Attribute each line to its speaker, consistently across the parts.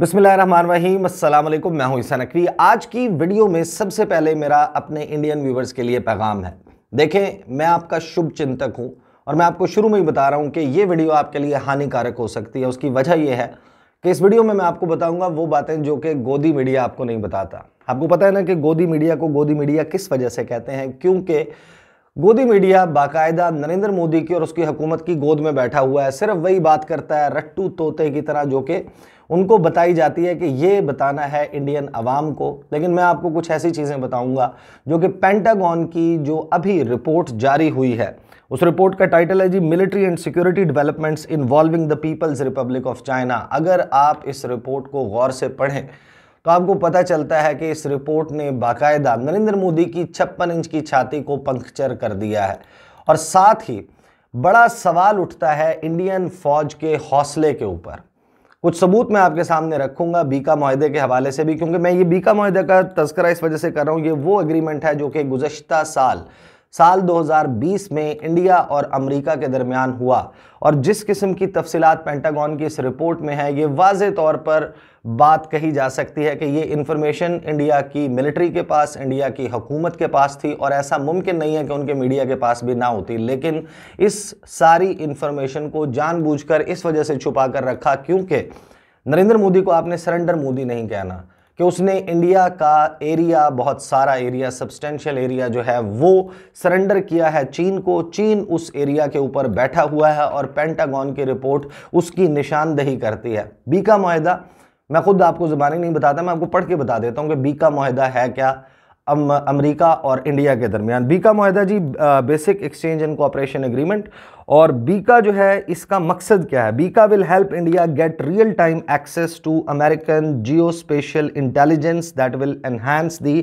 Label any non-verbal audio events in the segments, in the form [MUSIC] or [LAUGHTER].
Speaker 1: बिसमीम अल्लाम मैं हूं ईसा नकवी आज की वीडियो में सबसे पहले मेरा अपने इंडियन व्यूवर्स के लिए पैगाम है देखें मैं आपका शुभ चिंतक हूं और मैं आपको शुरू में ही बता रहा हूं कि ये वीडियो आपके लिए हानिकारक हो सकती है उसकी वजह यह है कि इस वीडियो में मैं आपको बताऊँगा वो बातें जो कि गोदी मीडिया आपको नहीं बताता आपको पता है ना कि गोदी मीडिया को गोदी मीडिया किस वजह से कहते हैं क्योंकि गोदी मीडिया बाकायदा नरेंद्र मोदी की और उसकी हुकूमत की गोद में बैठा हुआ है सिर्फ वही बात करता है रट्टू तोते की तरह जो कि उनको बताई जाती है कि ये बताना है इंडियन आवाम को लेकिन मैं आपको कुछ ऐसी चीज़ें बताऊंगा जो कि पेंटागॉन की जो अभी रिपोर्ट जारी हुई है उस रिपोर्ट का टाइटल है जी military and security developments involving the People's Republic of China अगर आप इस रिपोर्ट को गौर से पढ़ें तो आपको पता चलता है कि इस रिपोर्ट ने बाकायदा नरेंद्र मोदी की छप्पन इंच की छाती को पंक्चर कर दिया है और साथ ही बड़ा सवाल उठता है इंडियन फौज के हौसले के ऊपर कुछ सबूत मैं आपके सामने रखूंगा बीका माहे के हवाले से भी क्योंकि मैं ये बीका माहे का तस्करा इस वजह से कर रहा हूँ ये वो एग्रीमेंट है जो कि गुजशत साल साल 2020 में इंडिया और अमेरिका के दरमियान हुआ और जिस किस्म की तफसी पेंटागॉन की इस रिपोर्ट में है ये वाज तौर पर बात कही जा सकती है कि ये इन्फॉर्मेशन इंडिया की मिलिट्री के पास इंडिया की हकूमत के पास थी और ऐसा मुमकिन नहीं है कि उनके मीडिया के पास भी ना होती लेकिन इस सारी इन्फॉर्मेशन को जानबूझकर इस वजह से छुपा कर रखा क्योंकि नरेंद्र मोदी को आपने सरेंडर मोदी नहीं कहना कि उसने इंडिया का एरिया बहुत सारा एरिया सब्सटेंशियल एरिया जो है वो सरेंडर किया है चीन को चीन उस एरिया के ऊपर बैठा हुआ है और पेंटागॉन की रिपोर्ट उसकी निशानदही करती है बीका का मैं खुद आपको ज़बानी नहीं बताता मैं आपको पढ़ के बता देता हूँ कि बीका का है क्या अमरीका और इंडिया के दरमियान बीका माहदा जी basic exchange and cooperation agreement और बीका जो है इसका मकसद क्या है BECA will help India get real time access to American geospatial intelligence that will enhance the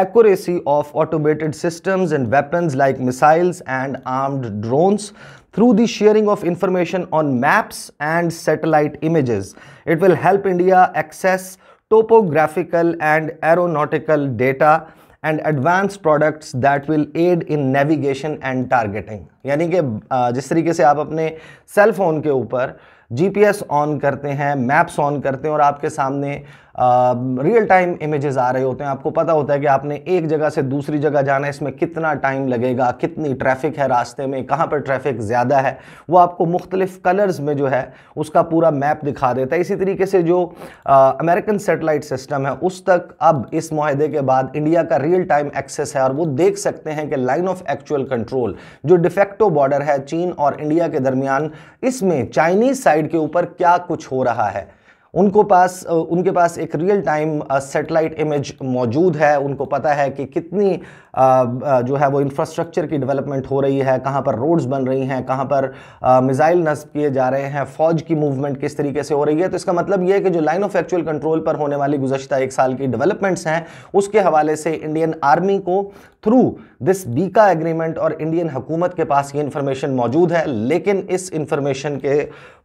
Speaker 1: accuracy of automated systems and weapons like missiles and armed drones through the sharing of information on maps and satellite image it will help India access topographical and aeronautical data and advance products that will aid in navigation and targeting यानी कि जिस तरीके से आप अपने cell phone के ऊपर GPS on करते हैं मैप्स ऑन करते हैं और आपके सामने रियल टाइम इमेजेस आ रहे होते हैं आपको पता होता है कि आपने एक जगह से दूसरी जगह जाना है इसमें कितना टाइम लगेगा कितनी ट्रैफिक है रास्ते में कहाँ पर ट्रैफिक ज़्यादा है वो आपको मुख्तलिफ कलर्स में जो है उसका पूरा मैप दिखा देता है इसी तरीके से जो अमेरिकन सेटेलाइट सिस्टम है उस तक अब इस माहदे के बाद इंडिया का रियल टाइम एक्सेस है और वो देख सकते हैं कि लाइन ऑफ एक्चुअल कंट्रोल जो डिफेक्टो बॉर्डर है चीन और इंडिया के दरमियान इसमें चाइनीज साइड के ऊपर क्या कुछ हो रहा है उनको पास उनके पास एक रियल टाइम सेटेलाइट इमेज मौजूद है उनको पता है कि कितनी जो है वो इंफ्रास्ट्रक्चर की डेवलपमेंट हो रही है कहाँ पर रोड्स बन रही हैं कहाँ पर मिज़ाइल नस्ब किए जा रहे हैं फ़ौज की मूवमेंट किस तरीके से हो रही है तो इसका मतलब ये है कि जो लाइन ऑफ एक्चुअल कंट्रोल पर होने वाली गुजशत एक साल की डेवलपमेंट्स हैं उसके हवाले से इंडियन आर्मी को थ्रू दिस बीका एग्रीमेंट और इंडियन हुकूमत के पास ये इंफॉर्मेशन मौजूद है लेकिन इस इंफॉर्मेशन के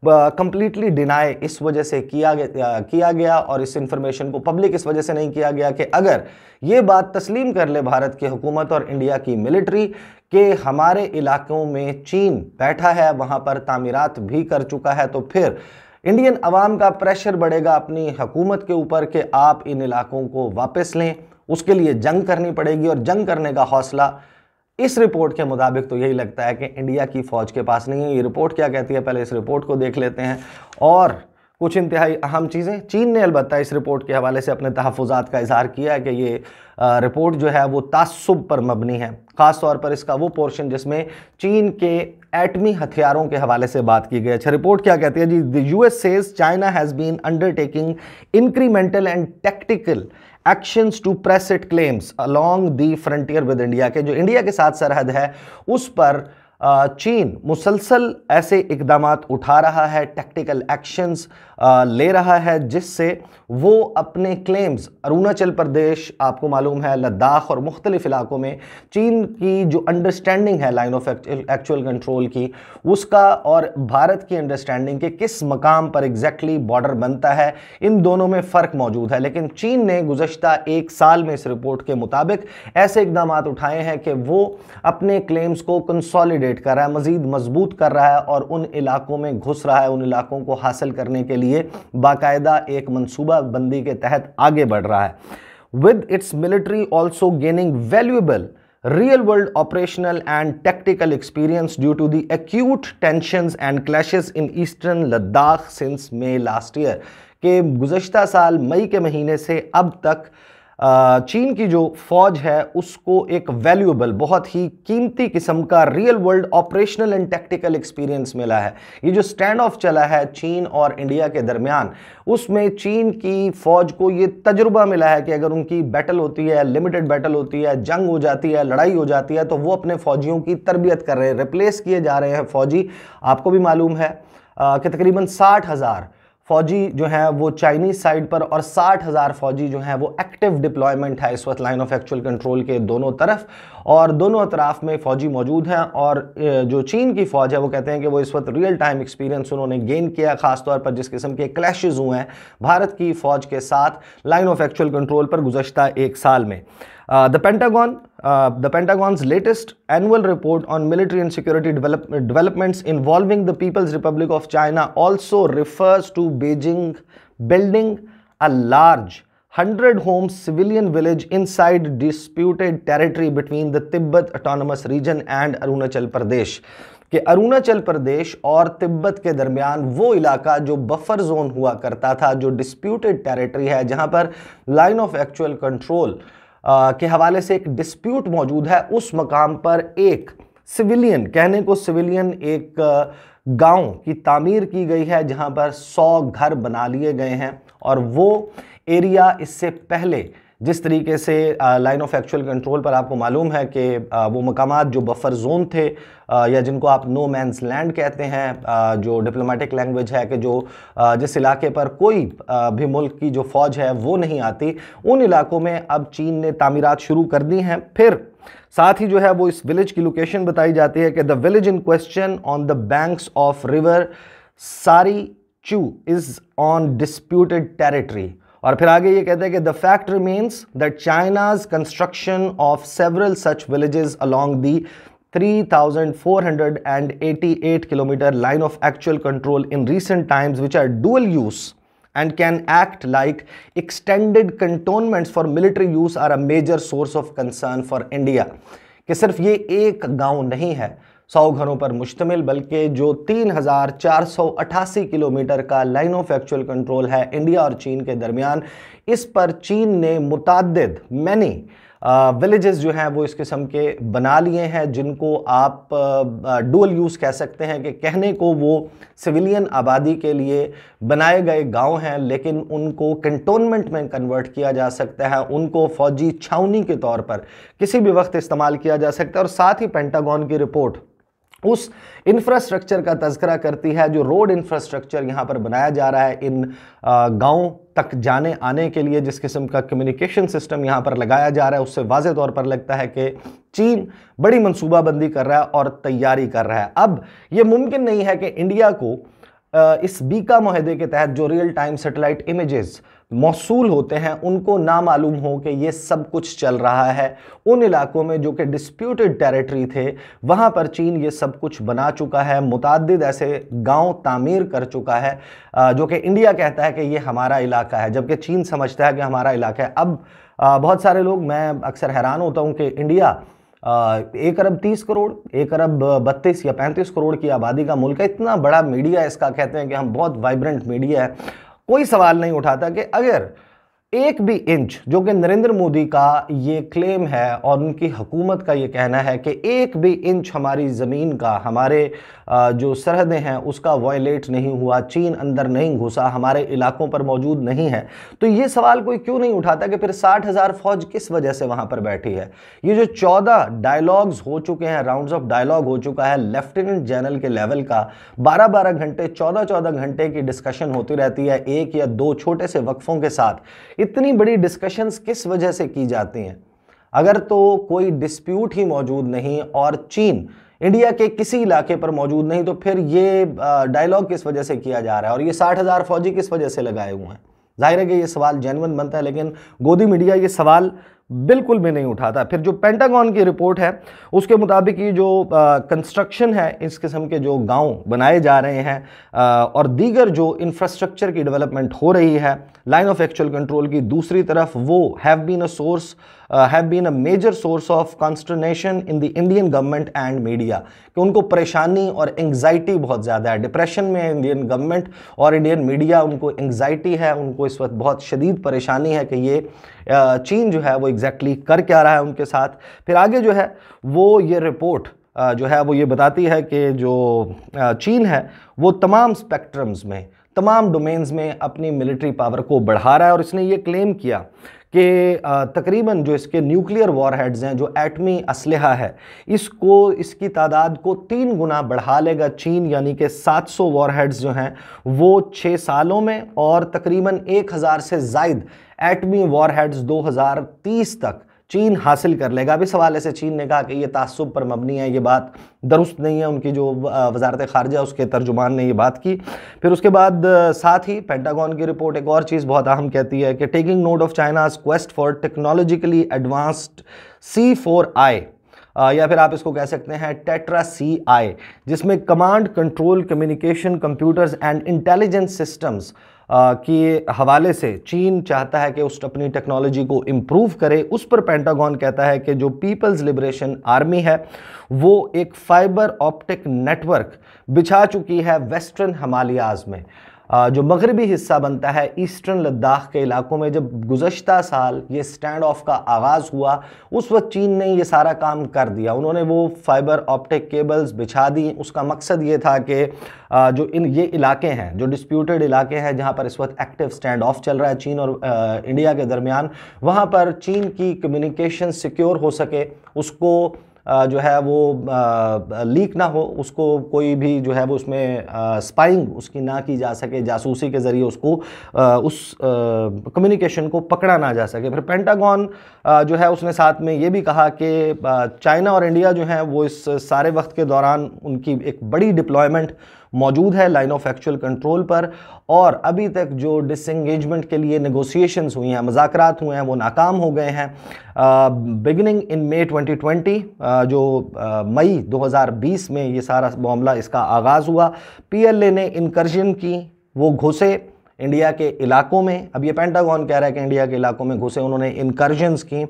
Speaker 1: कम्प्लीटली डिनाई इस वजह से किया गया किया गया और इस इंफॉर्मेशन को पब्लिक इस वजह से नहीं किया गया कि अगर ये बात तस्लीम कर ले भारत की हुकूमत और इंडिया की मिलिट्री कि हमारे इलाकों में चीन बैठा है वहाँ पर तामीरत भी कर चुका है तो फिर इंडियन आवाम का प्रेशर बढ़ेगा अपनी हकूमत के ऊपर कि आप इन इलाकों को वापस लें उसके लिए जंग करनी पड़ेगी और जंग करने का हौसला इस रिपोर्ट के मुताबिक तो यही लगता है कि इंडिया की फ़ौज के पास नहीं है ये रिपोर्ट क्या कहती है पहले इस रिपोर्ट को देख लेते हैं और कुछ इंतहाई अहम चीज़ें चीन ने अलबत् इस रिपोर्ट के हवाले से अपने तहफ़ात का इजहार किया है कि ये रिपोर्ट जो है वो तसब पर मबनी है ख़ास तौर पर इसका वो पोर्शन जिसमें चीन के एटमी हथियारों के हवाले से बात की गई अच्छा रिपोर्ट क्या कहती है जी the U S says China has been undertaking incremental and tactical actions to press it claims along the frontier with India के जो इंडिया के साथ सरहद है उस पर चीन मुसलसल ऐसे इकदाम उठा रहा है टेक्टिकल एक्शंस ले रहा है जिससे वो अपने क्लेम्स अरुणाचल प्रदेश आपको मालूम है लद्दाख और मुख्तलिफ इलाकों में चीन की जो अंडरस्टैंडिंग है लाइन ऑफ एक्चुअल कंट्रोल की उसका और भारत की अंडरस्टैंडिंग के किस मकाम पर एग्जैक्टली बॉर्डर बनता है इन दोनों में फ़र्क मौजूद है लेकिन चीन ने गुजशत एक साल में इस रिपोर्ट के मुताबिक ऐसे इकदाम उठाए हैं कि वो अपने क्लेम्स को कंसॉलिडेट कर रहा है मज़ीद मजबूत कर रहा है और उन इलाकों में घुस रहा है उन इलाकों को हासिल करने के लिए लिए बाकायदा एक मनसूबा बंदी के तहत आगे बढ़ रहा है with its military also gaining valuable real world operational and tactical experience due to the acute tension and clash in eastern Ladakh since May last year के गुजशत साल मई के महीने से अब तक चीन की जो फौज है उसको एक वैल्यूएबल बहुत ही कीमती किस्म का real world operational and tactical experience मिला है ये जो स्टैंड ऑफ चला है चीन और इंडिया के दरमियान उसमें चीन की फौज को ये तजुर्बा मिला है कि अगर उनकी बैटल होती है लिमिटेड बैटल होती है जंग हो जाती है लड़ाई हो जाती है तो वो अपने फौजियों की तरबियत कर रहे हैं रिप्लेस किए जा रहे हैं फौजी आपको भी मालूम है कि तकरीबन साठ हज़ार फौजी जो है वो चाइनीज साइड पर और साठ हज़ार फौजी जो है वो एक्टिव डिप्लॉयमेंट है इस वक्त लाइन ऑफ एक्चुअल कंट्रोल के दोनों तरफ और दोनों अतराफ में फ़ौजी मौजूद हैं और जो चीन की फ़ौज है वो कहते हैं कि वो इस वक्त रियल टाइम एक्सपीरियंस उन्होंने गेन किया खासतौर पर जिस किस्म के क्लैशेज़ हुए हैं भारत की फ़ौज के साथ लाइन ऑफ एक्चुअल कंट्रोल पर गुजशत एक साल में Uh, the Pentagon, uh, the Pentagon's latest annual report on military and security develop developments involving the People's Republic of China also refers to Beijing building a large 100 home civilian village inside disputed territory between the Tibet Autonomous Region and Arunachal Pradesh. कि अरुणाचल प्रदेश और तिब्बत के दरमियान वो इलाका जो buffer zone हुआ करता था जो डिस्प्यूटेड टेरिटरी है जहां पर लाइन ऑफ एक्चुअल कंट्रोल के हवाले से एक डिस्प्यूट मौजूद है उस मकाम पर एक सिविलियन कहने को सिविलियन एक गांव की तामीर की गई है जहां पर 100 घर बना लिए गए हैं और वो एरिया इससे पहले जिस तरीके से लाइन ऑफ एक्चुअल कंट्रोल पर आपको मालूम है कि वो मकाम जो बफर जोन थे या जिनको आप नो मैंस लैंड कहते हैं जो डिप्लोमेटिक लैंग्वेज है कि जो जिस इलाके पर कोई भी मुल्क की जो फ़ौज है वो नहीं आती उन इलाकों में अब चीन ने तामीरत शुरू कर दी हैं फिर साथ ही जो है वो इस विलेज की लोकेशन बताई जाती है कि the village in question on the banks of river Tsari Chu is on disputed territory और फिर आगे ये कहते हैं कि the fact remains that China's construction of several such villages along the 3,488 kilometre line of actual control in recent times which are dual use and can act like extended cantonments for military use are a major source of concern for India कि सिर्फ ये एक गांव नहीं है सौ घरों पर मुश्तमिल बल्कि जो तीन हज़ार चार सौ अठासी किलोमीटर का लाइन ऑफ एक्चुअल कंट्रोल है इंडिया और चीन के दरमियान इस पर चीन ने मुतद मैनी विलेजेस जो हैं वो इस किस्म के बना लिए हैं जिनको आप डुअल यूज़ कह सकते हैं कि कहने को वो सिविलियन आबादी के लिए बनाए गए गांव हैं लेकिन उनको कंटोनमेंट में कन्वर्ट किया जा सकता है उनको फौजी छावनी के तौर पर किसी भी वक्त इस्तेमाल किया जा सकता है और साथ ही पेंटागॉन की रिपोर्ट उस इंफ्रास्ट्रक्चर का तस्करा करती है जो रोड इंफ्रास्ट्रक्चर यहाँ पर बनाया जा रहा है इन गाँव तक जाने आने के लिए जिस किस्म का कम्युनिकेशन सिस्टम यहाँ पर लगाया जा रहा है उससे वाज तौर पर लगता है कि चीन बड़ी मनसूबाबंदी कर रहा है और तैयारी कर रहा है अब ये मुमकिन नहीं है कि इंडिया को इस बीका माहदे के तहत जो रियल टाइम सेटेलाइट इमेजेस मौसूल होते हैं उनको ना मालूम हो कि ये सब कुछ चल रहा है उन इलाकों में जो कि डिस्प्यूटेड टेरिटरी थे वहाँ पर चीन ये सब कुछ बना चुका है मुतद ऐसे गांव तामीर कर चुका है जो कि इंडिया कहता है कि ये हमारा इलाका है जबकि चीन समझता है कि हमारा इलाका है अब बहुत सारे लोग मैं अक्सर हैरान होता हूँ कि इंडिया एक अरब तीस करोड़ एक अरब बत्तीस या पैंतीस करोड़ की आबादी का मुल्क है इतना बड़ा मीडिया इसका कहते हैं कि हम बहुत वाइब्रेंट मीडिया है कोई सवाल नहीं उठाता कि अगर एक भी इंच जो कि नरेंद्र मोदी का ये क्लेम है और उनकी हुकूमत का ये कहना है कि एक भी इंच हमारी ज़मीन का हमारे जो सरहदें हैं उसका वायलेट नहीं हुआ चीन अंदर नहीं घुसा हमारे इलाकों पर मौजूद नहीं है तो ये सवाल कोई क्यों नहीं उठाता कि फिर साठ हज़ार फौज किस वजह से वहाँ पर बैठी है ये जो चौदह डायलॉग्स हो चुके हैं राउंड ऑफ डायलॉग हो चुका है लेफ्टिनेंट जनरल के लेवल का बारह बारह घंटे चौदह चौदह घंटे की डिस्कशन होती रहती है एक या दो छोटे से वक्फों के साथ इतनी बड़ी डिस्कशंस किस वजह से की जाती हैं अगर तो कोई डिस्प्यूट ही मौजूद नहीं और चीन इंडिया के किसी इलाके पर मौजूद नहीं तो फिर ये डायलॉग किस वजह से किया जा रहा है और ये साठ हज़ार फौजी किस वजह से लगाए हुए हैं जाहिर है कि ये सवाल जैनवन बनता है लेकिन गोदी मीडिया ये सवाल बिल्कुल भी नहीं उठाता फिर जो पेंटागॉन की रिपोर्ट है उसके मुताबिक ये जो कंस्ट्रक्शन है इस किस्म के जो गांव बनाए जा रहे हैं आ, और दीगर जो इंफ्रास्ट्रक्चर की डेवलपमेंट हो रही है लाइन ऑफ एक्चुअल कंट्रोल की दूसरी तरफ वो have been a source have been a major source of consternation in the Indian government and media कि उनको परेशानी और एंगजाइटी बहुत ज़्यादा है डिप्रेशन में इंडियन गवर्नमेंट और इंडियन मीडिया उनको एंगजाइटी है उनको इस वक्त बहुत शदीद परेशानी है कि ये चीन जो है वो एग्जैक्टली exactly कर क्या रहा है उनके साथ फिर आगे जो है वो ये रिपोर्ट जो है वो ये बताती है कि जो चीन है वो तमाम स्पेक्ट्रम्स में तमाम डोमेन्स में अपनी मिलिट्री पावर को बढ़ा रहा है और इसने ये क्लेम किया कि तकरीबन जो इसके न्यूक्लियर वॉर हैं जो एटमी इसल है इसको इसकी तादाद को तीन गुना बढ़ा लेगा चीन यानी कि 700 वॉर हेड्स जो हैं वो छः सालों में और तकरीबन 1000 से जायद एटमी वॉर हेड्स 2030 तक चीन हासिल कर लेगा अभी सवाल ऐसे चीन ने कहा कि ये तसब पर मबनी है ये बात दुरुस्त नहीं है उनकी जो वजारत खारजा उसके तर्जुमान ने यह बात की फिर उसके बाद साथ ही पेंटागॉन की रिपोर्ट एक और चीज़ बहुत अहम कहती है कि taking note of China's quest for technologically advanced C four I या फिर आप इसको कह सकते हैं टेट्रा सी आई जिसमें command control communication computers and intelligence systems के हवाले से चीन चाहता है कि उस अपनी टेक्नोलॉजी को इम्प्रूव करे उस पर पेंटागॉन कहता है कि जो पीपल्स लिबरेशन आर्मी है वो एक फाइबर ऑप्टिक नेटवर्क बिछा चुकी है वेस्टर्न हमालियाज में जो मगरबी हिस्सा बनता है ईस्टर्न लद्दाख के इलाकों में जब गुजशत साल ये स्टैंड ऑफ का आगाज़ हुआ उस वक्त चीन ने ये सारा काम कर दिया उन्होंने वो फाइबर ऑप्टिक केबल्स बिछा दी उसका मकसद ये था कि जो इन ये इलाके हैं जो डिस्प्यूटेड इलाके हैं जहाँ पर इस वक्त एक्टिव स्टैंड ऑफ चल रहा है चीन और इंडिया के दरमियान वहाँ पर चीन की कम्युनिकेशन सिक्योर हो सके उसको जो है वो लीक ना हो उसको कोई भी जो है वो उसमें स्पाइंग उसकी ना की जा सके जासूसी के ज़रिए उसको उस कम्युनिकेशन को पकड़ा ना जा सके फिर पेंटागॉन जो है उसने साथ में ये भी कहा कि चाइना और इंडिया जो है वो इस सारे वक्त के दौरान उनकी एक बड़ी डिप्लॉयमेंट मौजूद है लाइन ऑफ एक्चुअल कंट्रोल पर और अभी तक जो डिसंगेजमेंट के लिए नेगोशिएशंस हुई हैं मजाक हुए हैं वो नाकाम हो गए हैं बिगनिंग इन मे 2020 ट्वेंटी जो आ, मई 2020 में ये सारा मामला इसका आगाज़ हुआ पीएलए ने इनकर्जन की वो घुसे इंडिया के इलाकों में अब ये पेंटागॉन कह रहा है कि इंडिया के इलाकों में घुसे उन्होंने इनकर्जन्स की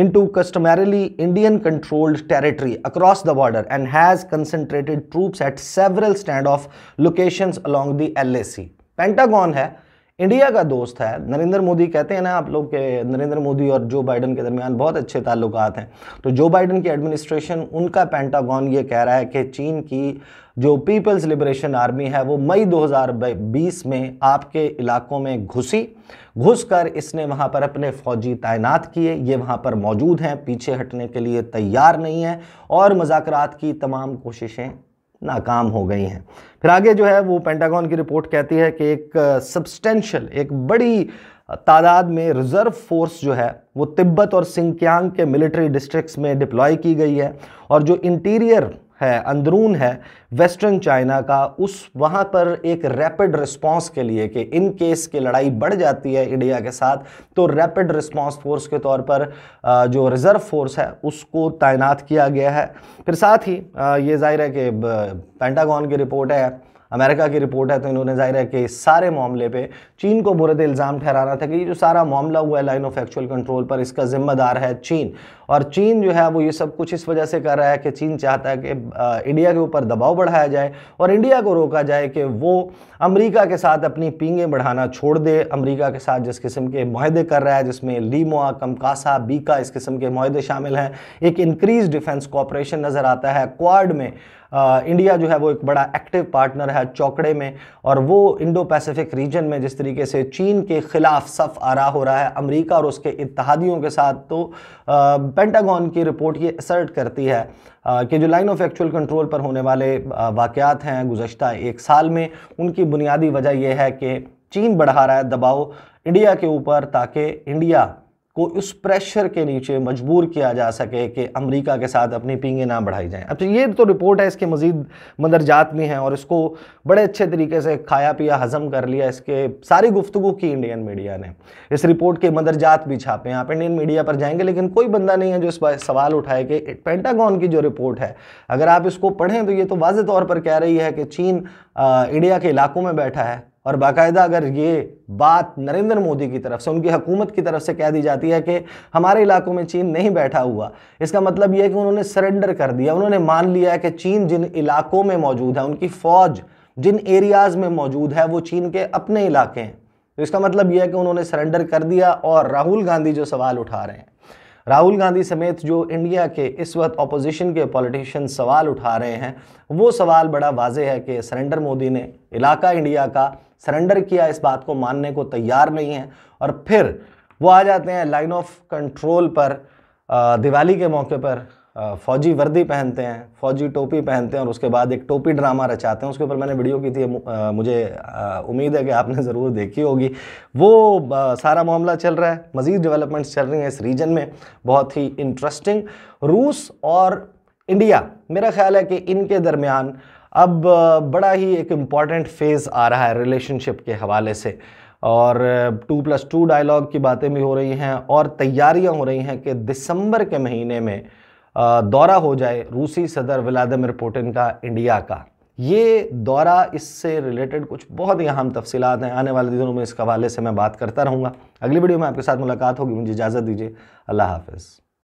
Speaker 1: into customarily Indian controlled territory across the border and has concentrated troops at several standoff locations along the LAC Pentagon है इंडिया का दोस्त है नरेंद्र मोदी कहते हैं ना आप लोग के नरेंद्र मोदी और जो बाइडन के दरमियान बहुत अच्छे ताल्लुक हैं तो जो बाइडन की एडमिनिस्ट्रेशन उनका पेंटागॉन ये कह रहा है कि चीन की जो पीपल्स लिबरेशन आर्मी है वो मई 2020 में आपके इलाकों में घुसी घुसकर इसने वहाँ पर अपने फौजी तैनात किए ये वहाँ पर मौजूद हैं पीछे हटने के लिए तैयार नहीं है और मजाक की तमाम कोशिशें नाकाम हो गई हैं फिर आगे जो है वो पेंटागॉन की रिपोर्ट कहती है कि एक सब्सटेंशल एक बड़ी तादाद में रिज़र्व फोर्स जो है वो तिब्बत और सिंकियांग के मिलिट्री डिस्ट्रिक्ट्स में डिप्लॉय की गई है और जो इंटीरियर है अंदरून है वेस्टर्न चाइना का उस वहाँ पर एक रैपिड रिस्पांस के लिए कि इन केस की लड़ाई बढ़ जाती है इंडिया के साथ तो रैपिड रिस्पांस फोर्स के तौर पर जो रिज़र्व फोर्स है उसको तैनात किया गया है फिर साथ ही ये जाहिर है कि पेंटागॉन की रिपोर्ट है अमेरिका की रिपोर्ट है तो इन्होंने जाहिर है कि इस सारे मामले पे चीन को बुरद इल्ज़ाम ठहराना था कि ये जो सारा मामला हुआ है लाइन ऑफ एक्चुअल कंट्रोल पर इसका जिम्मेदार है चीन और चीन जो है वो ये सब कुछ इस वजह से कर रहा है कि चीन चाहता है कि इंडिया के ऊपर दबाव बढ़ाया जाए और इंडिया को रोका जाए कि वो अमरीका के साथ अपनी पींगें बढ़ाना छोड़ दे अमरीका के साथ जिस किस्म के माहदे कर रहा है जिसमें लीमोआ कमकासा बीका इस किस्म के माहदे शामिल हैं एक इंक्रीज डिफेंस कॉपरेशन नज़र आता है क्वाड में इंडिया जो है वो एक बड़ा एक्टिव पार्टनर है चौकड़े में और वो इंडो पैसिफिक रीजन में जिस तरीके से चीन के ख़िलाफ़ सफ़ आरा हो रहा है अमरीका और उसके इतिहादियों के साथ तो पेंटागॉन की रिपोर्ट ये असर्ट करती है कि जो लाइन ऑफ एक्चुअल कंट्रोल पर होने वाले वाकयात हैं गुजशत एक साल में उनकी बुनियादी वजह यह है कि चीन बढ़ा रहा है दबाव इंडिया के ऊपर ताकि इंडिया को उस प्रेशर के नीचे मजबूर किया जा सके कि अमेरिका के साथ अपनी पींगे ना बढ़ाई जाएं अब तो ये तो रिपोर्ट है इसके मज़ीद मदरजात भी हैं और इसको बड़े अच्छे तरीके से खाया पिया हज़म कर लिया इसके सारी गुफ्तु की इंडियन मीडिया ने इस रिपोर्ट के मदरजात भी छापे हैं आप इंडियन मीडिया पर जाएंगे लेकिन कोई बंदा नहीं है जो इस सवाल उठाए कि पेंटागॉन की जो रिपोर्ट है अगर आप इसको पढ़ें तो ये तो वाज तौर पर कह रही है कि चीन इंडिया के इलाकों में बैठा है और बाकायदा अगर ये बात नरेंद्र मोदी की तरफ से उनकी हुकूमत की तरफ से कह दी जाती है कि हमारे इलाकों में चीन नहीं बैठा हुआ इसका मतलब यह है कि उन्होंने सरेंडर कर दिया उन्होंने मान लिया है कि चीन जिन इलाकों में मौजूद है उनकी फ़ौज जिन एरियाज़ में मौजूद है वो चीन के अपने इलाके हैं तो इसका मतलब यह है कि उन्होंने सरेंडर कर दिया और राहुल गांधी जो सवाल उठा रहे हैं राहुल गांधी समेत जो इंडिया के इस वक्त अपोजिशन के पॉलिटिशियन सवाल उठा रहे हैं वो सवाल बड़ा वाजह है कि सरेंडर मोदी ने इलाका इंडिया का सरेंडर किया इस बात को मानने को तैयार नहीं है और फिर वो आ जाते हैं लाइन ऑफ कंट्रोल पर दिवाली के मौके पर फौजी वर्दी पहनते हैं फौजी टोपी पहनते हैं और उसके बाद एक टोपी ड्रामा रचाते हैं उसके ऊपर मैंने वीडियो की थी मुझे उम्मीद है कि आपने [LAUGHS] ज़रूर देखी होगी वो सारा मामला चल रहा है मज़ीद डेवलपमेंट्स चल रही हैं इस रीजन में बहुत ही इंटरेस्टिंग रूस और इंडिया मेरा ख्याल है कि इनके दरमियान अब बड़ा ही एक इम्पॉर्टेंट फेज़ आ रहा है रिलेशनशिप के हवाले से और टू प्लस टू डायलॉग की बातें भी हो रही हैं और तैयारियां हो रही हैं कि दिसंबर के महीने में दौरा हो जाए रूसी सदर व्लादिमिर पुटिन का इंडिया का ये दौरा इससे रिलेटेड कुछ बहुत ही अहम तफसीत हैं आने वाले दिनों में इस हवाले से मैं बात करता रहूँगा अगली वीडियो में आपके साथ मुलाकात होगी मुझे इजाज़त दीजिए अल्लाह हाफिज़